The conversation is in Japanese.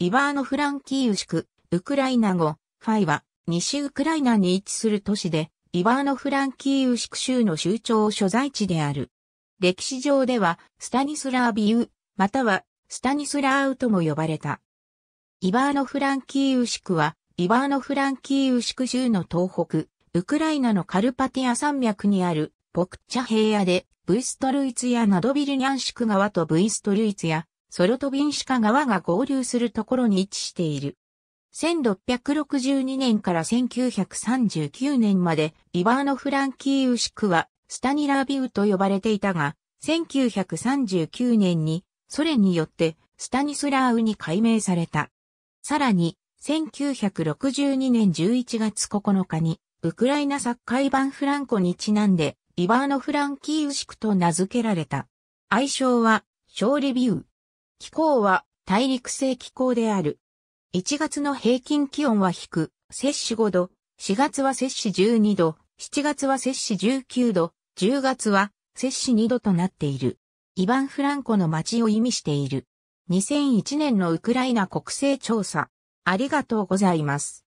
イバーノフランキーウシク、ウクライナ語、ファイは、西ウクライナに位置する都市で、イバーノフランキーウシク州の州庁所在地である。歴史上では、スタニスラービウ、または、スタニスラーウとも呼ばれた。イバーノフランキーウシクは、イバーノフランキーウシク州の東北、ウクライナのカルパティア山脈にある、ポクチャ平野で、ブイストルイツやナドビルニャンシク川とブイストルイツや、ソロトビンシカ川が合流するところに位置している。1662年から1939年まで、イバーノフランキーウシクは、スタニラービウと呼ばれていたが、1939年に、ソ連によって、スタニスラーウに改名された。さらに、1962年11月9日に、ウクライナ作カイバン・フランコにちなんで、イバーノ・フランキーウシクと名付けられた。愛称は、勝利ビュー。気候は大陸性気候である。1月の平均気温は低、摂氏5度、4月は摂氏12度、7月は摂氏19度、10月は摂氏2度となっている。イヴァン・フランコの街を意味している。2001年のウクライナ国勢調査。ありがとうございます。